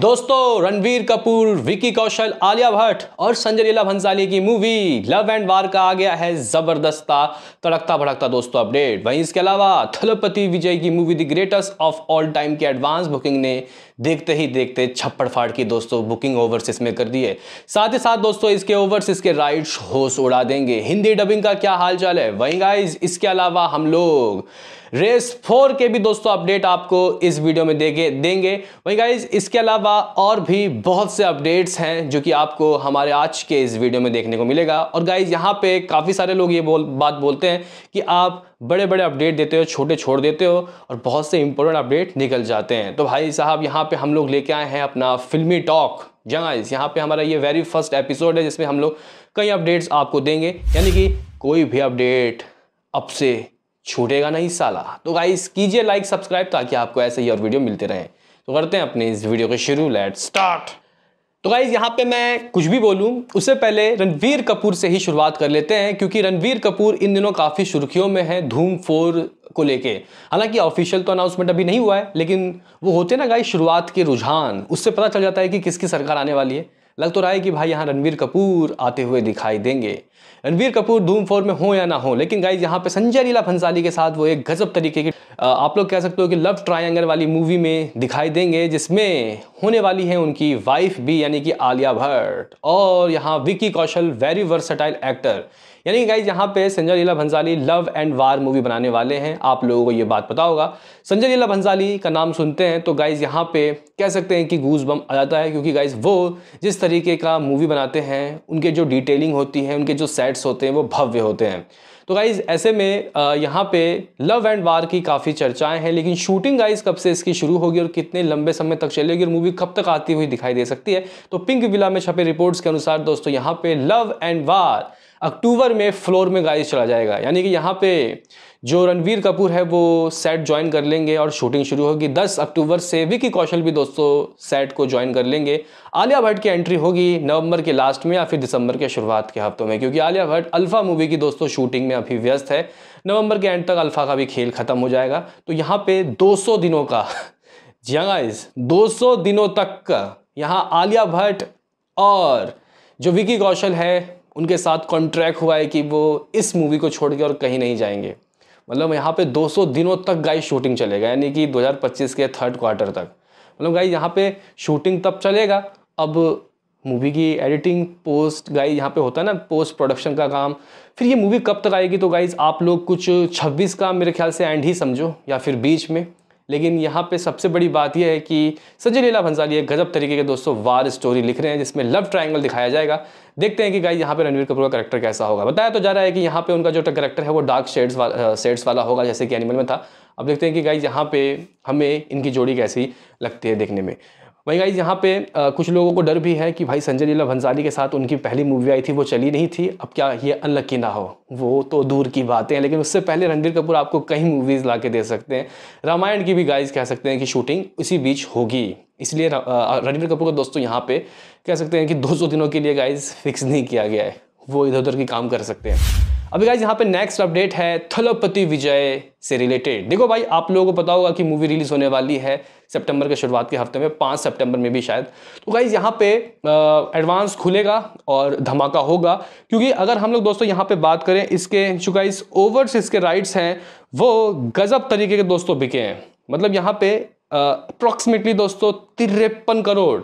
दोस्तों रणवीर कपूर विकी कौशल आलिया भट्ट और संजय लीला भंसाली की मूवी लव एंड वार का आ गया है जबरदस्ता तड़कता भड़कता दोस्तों अपडेट वहीं इसके अलावा थलपति विजय की movie the greatest of all time की एडवांस बुकिंग ने देखते ही देखते छप्पड़ फाड़ की दोस्तों बुकिंग ओवरसीज में कर दी है साथ ही साथ दोस्तों इसके ओवर्स के राइट्स होश उड़ा देंगे हिंदी डबिंग का क्या हाल है वहीं गाइज इसके अलावा हम लोग रेस फोर के भी दोस्तों अपडेट आपको इस वीडियो में देंगे देंगे वही गाइज इसके अलावा और भी बहुत से अपडेट्स हैं जो कि आपको हमारे आज के इस वीडियो में देखने को मिलेगा और गाइज यहाँ पे काफ़ी सारे लोग ये बोल बात बोलते हैं कि आप बड़े बड़े अपडेट देते हो छोटे छोड़ देते हो और बहुत से इंपॉर्टेंट अपडेट निकल जाते हैं तो भाई साहब यहाँ पे हम लोग लेके आए हैं अपना फिल्मी टॉक जहाँ यहाँ पे हमारा ये वेरी फर्स्ट एपिसोड है जिसमें हम लोग कई अपडेट्स आपको देंगे यानी कि कोई भी अपडेट अब से छूटेगा नहीं साला तो गाइस कीजिए लाइक सब्सक्राइब ताकि आपको ऐसे ही और वीडियो मिलते रहे तो करते हैं अपने इस वीडियो को शुरू लेट स्टार्ट तो गाइज यहाँ पे मैं कुछ भी बोलूँ उससे पहले रणवीर कपूर से ही शुरुआत कर लेते हैं क्योंकि रणवीर कपूर इन दिनों काफ़ी सुर्खियों में है धूम फोर को लेके हालांकि ऑफिशियल तो अनाउंसमेंट अभी नहीं हुआ है लेकिन वो होते ना गाइज शुरुआत के रुझान उससे पता चल जाता है कि किसकी सरकार आने वाली है लग तो रहा है कि भाई यहाँ रणवीर कपूर आते हुए दिखाई देंगे रणवीर कपूर धूम फोर में हो या ना हो लेकिन गाइज यहाँ पे संजय लीला भंसाली के साथ वो एक गजब तरीके की आप लोग कह सकते हो कि लव ट्रायंगल वाली मूवी में दिखाई देंगे जिसमें होने वाली है उनकी वाइफ भी यानी कि आलिया भट्ट और यहाँ Vicky Kaushal very versatile actor यानी कि गाइज यहाँ पे Sanjay Leela Bhansali love and war movie बनाने वाले हैं आप लोगों को ये बात पता होगा संजय लीला भंसाली का नाम सुनते हैं तो गाइज यहाँ पे कह सकते हैं कि गूज बम आ जाता है क्योंकि गाइज वो जिस तरीके का मूवी बनाते हैं उनके जो डिटेलिंग होती है उनके जो सेट्स होते हैं वो भव्य होते हैं तो गाइज ऐसे में यहाँ पे लव एंड वार की काफ़ी चर्चाएं हैं लेकिन शूटिंग गाइज कब से इसकी शुरू होगी और कितने लंबे समय तक चलेगी और मूवी कब तक आती हुई दिखाई दे सकती है तो पिंक विला में छपे रिपोर्ट्स के अनुसार दोस्तों यहाँ पे लव एंड वार अक्टूबर में फ्लोर में गाइस चला जाएगा यानी कि यहाँ पे जो रणवीर कपूर है वो सेट ज्वाइन कर लेंगे और शूटिंग शुरू होगी 10 अक्टूबर से विकी कौशल भी दोस्तों सेट को ज्वाइन कर लेंगे आलिया भट्ट की एंट्री होगी नवंबर के लास्ट में या फिर दिसंबर के शुरुआत के हफ्तों में क्योंकि आलिया भट्ट अल्फ़ा मूवी की दोस्तों शूटिंग में अभी व्यस्त है नवंबर के एंड तक अल्फ़ा का भी खेल ख़त्म हो जाएगा तो यहाँ पे दो दिनों का जंगाइज हाँ दो सौ दिनों तक यहाँ आलिया भट्ट और जो विकी कौशल है उनके साथ कॉन्ट्रैक्ट हुआ है कि वो इस मूवी को छोड़ के और कहीं नहीं जाएंगे मतलब यहाँ पे 200 दिनों तक गाइस शूटिंग चलेगा यानी कि 2025 के थर्ड क्वार्टर तक मतलब गाइस यहाँ पे शूटिंग तब चलेगा अब मूवी की एडिटिंग पोस्ट गाइस यहाँ पे होता है ना पोस्ट प्रोडक्शन का काम फिर ये मूवी कब तक आएगी तो गाइस आप लोग कुछ 26 का मेरे ख्याल से एंड ही समझो या फिर बीच में लेकिन यहाँ पे सबसे बड़ी बात यह है कि संजय लीला भंसाली एक गजब तरीके के दोस्तों वार स्टोरी लिख रहे हैं जिसमें लव ट्रायंगल दिखाया जाएगा देखते हैं कि गाई यहाँ पे रणवीर कपूर का करेक्टर कैसा होगा बताया तो जा रहा है कि यहाँ पे उनका जो करेक्टर है वो डार्क शेड्स वाला शेड्स वाला होगा जैसे कि एनिमल में था अब देखते हैं कि गाई यहाँ पे हमें इनकी जोड़ी कैसी लगती है देखने में वही गाइज यहाँ पे आ, कुछ लोगों को डर भी है कि भाई संजय लीला भंसाली के साथ उनकी पहली मूवी आई थी वो चली नहीं थी अब क्या ये अनलक्की ना हो वो तो दूर की बातें हैं लेकिन उससे पहले रणबीर कपूर आपको कई मूवीज़ ला के दे सकते हैं रामायण की भी गाइज कह सकते हैं कि शूटिंग उसी बीच होगी इसलिए रणबीर कपूर को दोस्तों यहाँ पे कह सकते हैं कि दो दिनों के लिए गाइज फिक्स नहीं किया गया है वो इधर उधर की काम कर सकते हैं अभी गाइज यहाँ पे नेक्स्ट अपडेट है थलोपति विजय से रिलेटेड देखो भाई आप लोगों को पता होगा कि मूवी रिलीज होने वाली है सितंबर के शुरुआत के हफ्ते में पाँच सितंबर में भी शायद तो गाइज यहाँ पे एडवांस खुलेगा और धमाका होगा क्योंकि अगर हम लोग दोस्तों यहाँ पे बात करें इसके जो गाइज ओवर्स इसके राइट्स हैं वो गजब तरीके के दोस्तों बिके हैं मतलब यहाँ पे अप्रॉक्सीमेटली दोस्तों तिरपन करोड़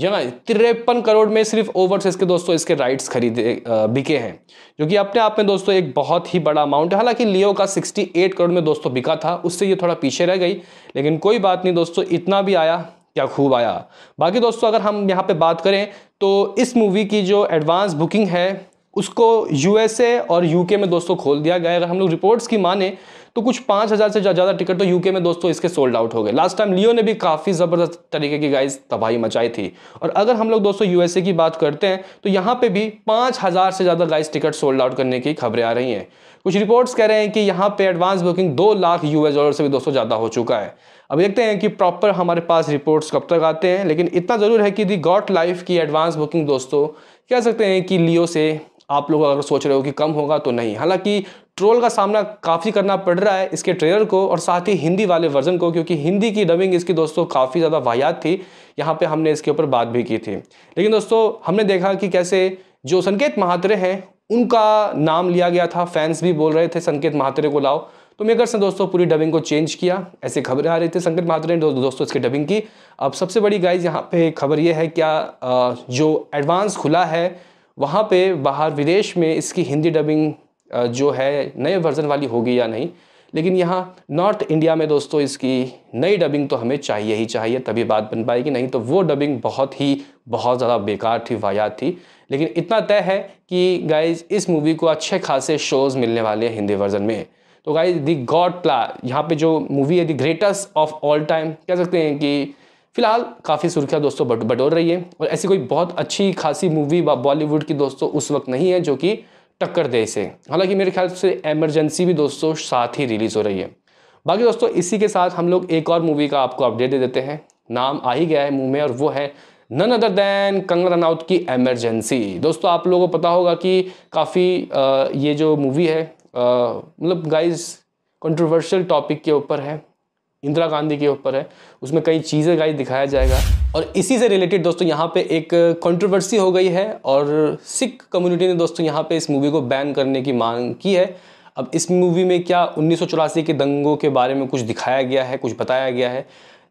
जगह तिरपन करोड़ में सिर्फ से इसके दोस्तों इसके राइट्स खरीदे बिके हैं जो कि अपने आप में दोस्तों एक बहुत ही बड़ा अमाउंट है हालांकि लियो का 68 करोड़ में दोस्तों बिका था उससे ये थोड़ा पीछे रह गई लेकिन कोई बात नहीं दोस्तों इतना भी आया क्या खूब आया बाकी दोस्तों अगर हम यहाँ पर बात करें तो इस मूवी की जो एडवांस बुकिंग है उसको यूएसए और यूके में दोस्तों खोल दिया गया अगर हम लोग रिपोर्ट्स की माने तो कुछ पाँच हज़ार से ज़्यादा टिकट तो यूके में दोस्तों इसके सोल्ड आउट हो गए लास्ट टाइम लियो ने भी काफ़ी ज़बरदस्त तरीके की गाइस तबाही मचाई थी और अगर हम लोग दोस्तों यूएसए की बात करते हैं तो यहाँ पे भी पाँच हज़ार से ज़्यादा गाइस टिकट सोल्ड आउट करने की खबरें आ रही हैं कुछ रिपोर्ट्स कह रहे हैं कि यहाँ पर एडवांस बुकिंग दो लाख यू डॉलर से भी दोस्तों ज़्यादा हो चुका है अब देखते हैं कि प्रॉपर हमारे पास रिपोर्ट्स कब तक आते हैं लेकिन इतना ज़रूर है कि दी गॉट लाइफ की एडवांस बुकिंग दोस्तों कह सकते हैं कि लियो से आप लोग अगर सोच रहे हो कि कम होगा तो नहीं हालांकि ट्रोल का सामना काफ़ी करना पड़ रहा है इसके ट्रेलर को और साथ ही हिंदी वाले वर्जन को क्योंकि हिंदी की डबिंग इसकी दोस्तों काफ़ी ज़्यादा वाहियात थी यहाँ पे हमने इसके ऊपर बात भी की थी लेकिन दोस्तों हमने देखा कि कैसे जो संकेत महात्रे हैं उनका नाम लिया गया था फैंस भी बोल रहे थे संकेत महात्रे को लाओ तो मेकर्स ने दोस्तों पूरी डबिंग को चेंज किया ऐसे खबरें आ रही थी संकेत महात्रे ने दो, दोस्तों इसकी डबिंग की अब सबसे बड़ी गाइज यहाँ पे खबर ये है क्या जो एडवांस खुला है वहाँ पे बाहर विदेश में इसकी हिंदी डबिंग जो है नए वर्ज़न वाली होगी या नहीं लेकिन यहाँ नॉर्थ इंडिया में दोस्तों इसकी नई डबिंग तो हमें चाहिए ही चाहिए तभी बात बन पाएगी नहीं तो वो डबिंग बहुत ही बहुत ज़्यादा बेकार थी वायात थी लेकिन इतना तय है कि गाइज इस मूवी को अच्छे खासे शोज़ मिलने वाले हैं हिंदी वर्जन में तो गाइज दी गॉड प्ला यहाँ पर जो मूवी है the greatest of all time कह सकते हैं कि फिलहाल काफ़ी सुर्खियाँ दोस्तों बट बटोर रही है और ऐसी कोई बहुत अच्छी खासी मूवी बॉलीवुड की दोस्तों उस वक्त नहीं है जो कि टक्कर दे इसे हालांकि मेरे ख्याल से एमरजेंसी भी दोस्तों साथ ही रिलीज़ हो रही है बाकी दोस्तों इसी के साथ हम लोग एक और मूवी का आपको अपडेट दे देते हैं नाम आ ही गया है मूव में और वो है none other than Kangana Ranaut की एमरजेंसी दोस्तों आप लोगों को पता होगा कि काफ़ी ये जो मूवी है मतलब गाइज कंट्रोवर्शियल टॉपिक के ऊपर है इंदिरा गांधी के ऊपर है उसमें कई चीज़ें गाइस दिखाया जाएगा और इसी से रिलेटेड दोस्तों यहाँ पे एक कंट्रोवर्सी हो गई है और सिख कम्युनिटी ने दोस्तों यहाँ पे इस मूवी को बैन करने की मांग की है अब इस मूवी में क्या उन्नीस के दंगों के बारे में कुछ दिखाया गया है कुछ बताया गया है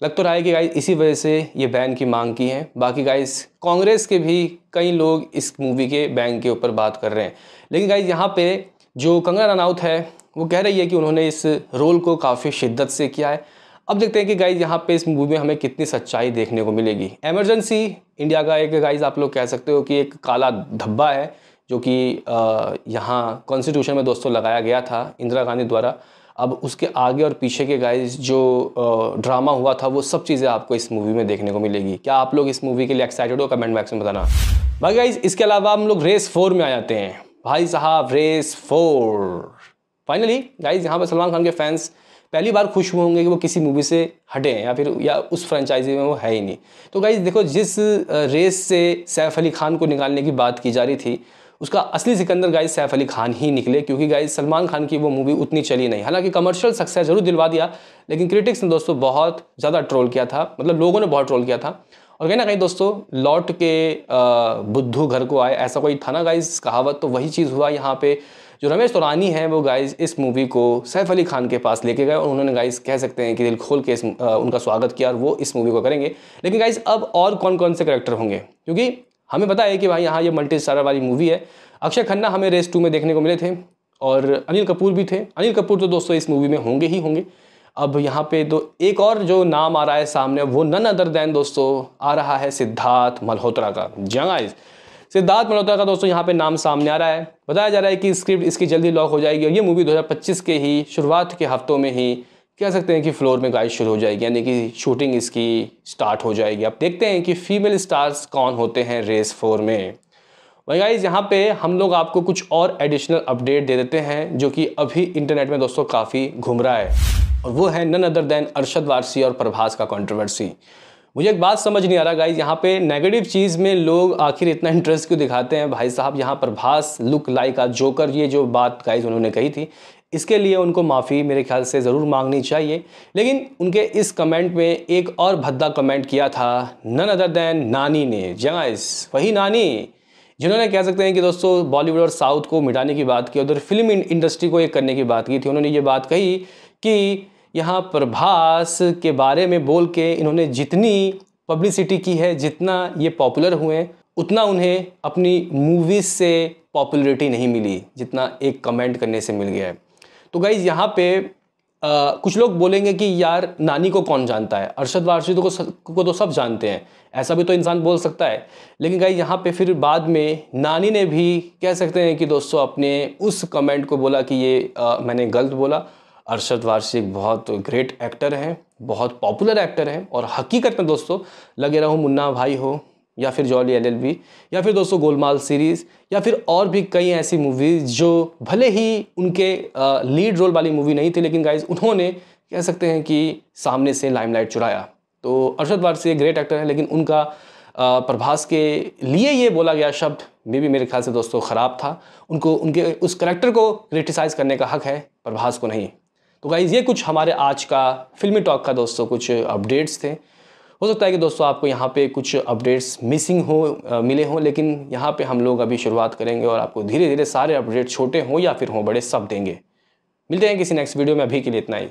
लग तो रहा है कि गाइस इसी वजह से ये बैन की मांग की है बाकी गाइस कांग्रेस के भी कई लोग इस मूवी के बैन के ऊपर बात कर रहे हैं लेकिन गाइज यहाँ पर जो कंगना रनाउत है वो कह रही है कि उन्होंने इस रोल को काफ़ी शिद्दत से किया है अब देखते हैं कि गाइज यहाँ पे इस मूवी में हमें कितनी सच्चाई देखने को मिलेगी एमरजेंसी इंडिया का एक गाइज आप लोग कह सकते हो कि एक काला धब्बा है जो कि यहाँ कॉन्स्टिट्यूशन में दोस्तों लगाया गया था इंदिरा गांधी द्वारा अब उसके आगे और पीछे के गाइज जो ड्रामा हुआ था वो सब चीज़ें आपको इस मूवी में देखने को मिलेगी क्या आप लोग इस मूवी के लिए एक्साइटेड हो कमेंट बॉक्स में बताना भाई गाइज इसके अलावा हम लोग रेस फोर में आ जाते हैं भाई साहब रेस फोर फाइनली गाइज यहाँ पर सलमान खान के फैंस पहली बार खुश हुए होंगे कि वो किसी मूवी से हटे हैं या फिर या उस फ्रेंचाइजी में वो है ही नहीं तो गाइज देखो जिस रेस से सैफ अली खान को निकालने की बात की जा रही थी उसका असली सिकंदर गाइज सैफ अली खान ही निकले क्योंकि गाइज सलमान खान की वो मूवी उतनी चली नहीं हालांकि कमर्शियल सक्सेस जरूर दिलवा दिया लेकिन क्रिटिक्स ने दोस्तों बहुत ज़्यादा ट्रोल किया था मतलब लोगों ने बहुत ट्रोल किया था और कहीं ना कहीं दोस्तों लौट के बुद्धू घर को आए ऐसा कोई था ना गाइज कहावत तो वही चीज़ हुआ यहाँ पे जो रमेश तोरानी है वो गाइज इस मूवी को सैफ अली खान के पास लेके गए और उन्होंने गाइज कह सकते हैं कि दिल खोल के इस आ, उनका स्वागत किया और वो इस मूवी को करेंगे लेकिन गाइज अब और कौन कौन से करेक्टर होंगे क्योंकि हमें पता है कि भाई यहाँ ये मल्टी स्टारर वाली मूवी है अक्षय खन्ना हमें रेस टू में देखने को मिले थे और अनिल कपूर भी थे अनिल कपूर तो दोस्तों इस मूवी में होंगे ही होंगे अब यहाँ पे तो एक और जो नाम आ रहा है सामने वो नन अदर दैन दोस्तों आ रहा है सिद्धार्थ मल्होत्रा का जंगाइज़ सिद्धार्थ मल्होत्रा का दोस्तों यहाँ पे नाम सामने आ रहा है बताया जा रहा है कि स्क्रिप्ट इसकी जल्दी लॉक हो जाएगी और ये मूवी 2025 के ही शुरुआत के हफ्तों में ही कह सकते हैं कि फ्लोर में गाइड शुरू हो जाएगी यानी कि शूटिंग इसकी स्टार्ट हो जाएगी अब देखते हैं कि फीमेल स्टार्स कौन होते हैं रेस फोर में वही गाइज यहाँ पे हम लोग आपको कुछ और एडिशनल अपडेट दे देते हैं जो कि अभी इंटरनेट में दोस्तों काफ़ी घूम रहा है और वो है none other than Arshad Warsi और प्रभास का कंट्रोवर्सी मुझे एक बात समझ नहीं आ रहा गाइज यहाँ पे नेगेटिव चीज़ में लोग आखिर इतना इंटरेस्ट क्यों दिखाते हैं भाई साहब यहाँ पर भाष लुक लाइक आ जोकर ये जो बात गाइज उन्होंने कही थी इसके लिए उनको माफ़ी मेरे ख्याल से ज़रूर मांगनी चाहिए लेकिन उनके इस कमेंट में एक और भद्दा कमेंट किया था नन अदर देन नानी ने जंगाइस हाँ, वही नानी जिन्होंने कह सकते हैं कि दोस्तों बॉलीवुड और साउथ को मिटाने की बात की उधर फिल्म इंडस्ट्री को एक करने की बात की थी उन्होंने ये बात कही कि यहाँ प्रभास के बारे में बोल के इन्होंने जितनी पब्लिसिटी की है जितना ये पॉपुलर हुए उतना उन्हें अपनी मूवीज़ से पॉपुलरिटी नहीं मिली जितना एक कमेंट करने से मिल गया है तो गाइज यहाँ पे आ, कुछ लोग बोलेंगे कि यार नानी को कौन जानता है अरशद वारशीद तो को को तो सब जानते हैं ऐसा भी तो इंसान बोल सकता है लेकिन गाइज यहाँ पे फिर बाद में नानी ने भी कह सकते हैं कि दोस्तों अपने उस कमेंट को बोला कि ये आ, मैंने गलत बोला अरशद वारसी एक बहुत ग्रेट एक्टर हैं बहुत पॉपुलर एक्टर हैं और हकीकत में दोस्तों लगे रहो मुन्ना भाई हो या फिर जॉली एलएलबी या फिर दोस्तों गोलमाल सीरीज़ या फिर और भी कई ऐसी मूवीज़ जो भले ही उनके लीड रोल वाली मूवी नहीं थी लेकिन गाइज उन्होंने कह सकते हैं कि सामने से लाइमलाइट चुराया तो अरशद वारसी एक ग्रेट एक्टर हैं लेकिन उनका प्रभास के लिए ये बोला गया शब्द मे भी मेरे ख्याल से दोस्तों ख़राब था उनको उनके उस करेक्टर को क्रिटिसाइज़ करने का हक है प्रभास को नहीं तो गाइज़ ये कुछ हमारे आज का फिल्मी टॉक का दोस्तों कुछ अपडेट्स थे हो सकता है कि दोस्तों आपको यहाँ पे कुछ अपडेट्स मिसिंग हो मिले हों लेकिन यहाँ पे हम लोग अभी शुरुआत करेंगे और आपको धीरे धीरे सारे अपडेट छोटे हों या फिर हों बड़े सब देंगे मिलते हैं किसी नेक्स्ट वीडियो में अभी के लिए इतना ही